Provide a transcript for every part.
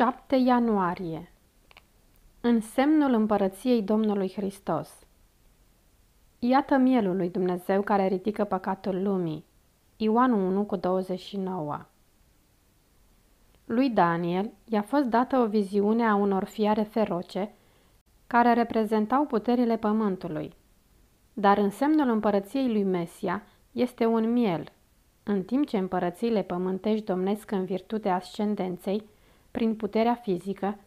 7 ianuarie În semnul împărăției Domnului Hristos Iată mielul lui Dumnezeu care ridică păcatul lumii. Ioan 1 cu 29 Lui Daniel i-a fost dată o viziune a unor fiare feroce care reprezentau puterile pământului. Dar în semnul împărăției lui Mesia este un miel, în timp ce împărățiile pământești domnesc în virtutea ascendenței, prin puterea fizică,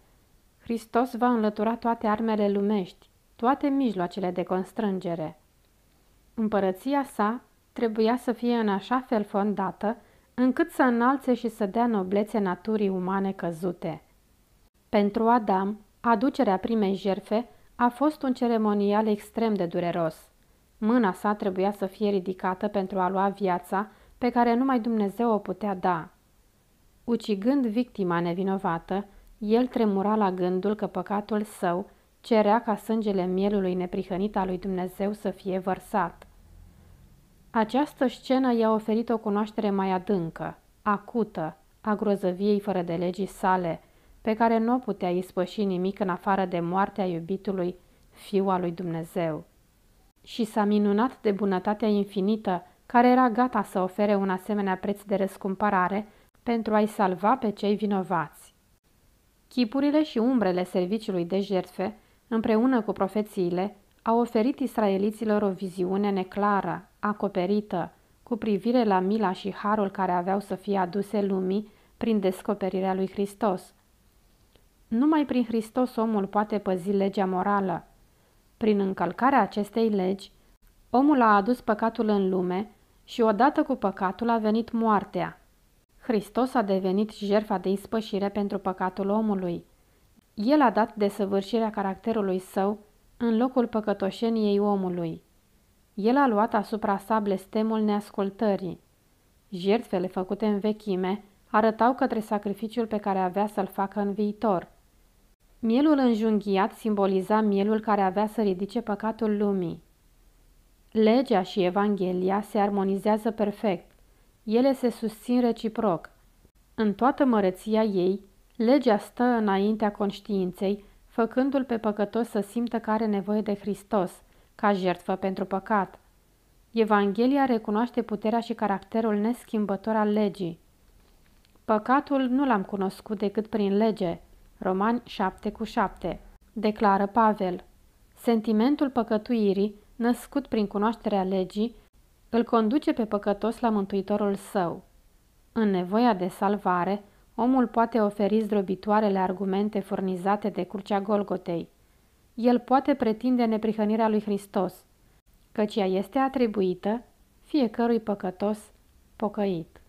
Hristos va înlătura toate armele lumești, toate mijloacele de constrângere. Împărăția sa trebuia să fie în așa fel fondată, încât să înalțe și să dea noblețe naturii umane căzute. Pentru Adam, aducerea primei jerfe a fost un ceremonial extrem de dureros. Mâna sa trebuia să fie ridicată pentru a lua viața pe care numai Dumnezeu o putea da. Ucigând victima nevinovată, el tremura la gândul că păcatul său cerea ca sângele mielului neprihănit al lui Dumnezeu să fie vărsat. Această scenă i-a oferit o cunoaștere mai adâncă, acută, a grozăviei fără de legii sale, pe care nu o putea ispăși nimic în afară de moartea iubitului fiu al lui Dumnezeu. Și s-a minunat de bunătatea infinită, care era gata să ofere un asemenea preț de răscumpărare, pentru a-i salva pe cei vinovați. Chipurile și umbrele serviciului de jertfe, împreună cu profețiile, au oferit israeliților o viziune neclară, acoperită, cu privire la mila și harul care aveau să fie aduse lumii prin descoperirea lui Hristos. Numai prin Hristos omul poate păzi legea morală. Prin încălcarea acestei legi, omul a adus păcatul în lume și odată cu păcatul a venit moartea. Hristos a devenit jertfa de ispășire pentru păcatul omului. El a dat desăvârșirea caracterului său în locul păcătoșeniei omului. El a luat asupra sa blestemul neascultării. Jertfele făcute în vechime arătau către sacrificiul pe care avea să-l facă în viitor. Mielul înjunghiat simboliza mielul care avea să ridice păcatul lumii. Legea și Evanghelia se armonizează perfect. Ele se susțin reciproc. În toată măreția ei, legea stă înaintea conștiinței, făcându-l pe păcătos să simtă că are nevoie de Hristos, ca jertfă pentru păcat. Evanghelia recunoaște puterea și caracterul neschimbător al legii. Păcatul nu l-am cunoscut decât prin lege, Romani 7 cu 7, declară Pavel. Sentimentul păcătuirii, născut prin cunoașterea legii, îl conduce pe păcătos la mântuitorul său. În nevoia de salvare, omul poate oferi zdrobitoarele argumente furnizate de curcea Golgotei. El poate pretinde neprihănirea lui Hristos, căci ea este atribuită fiecărui păcătos pocăit.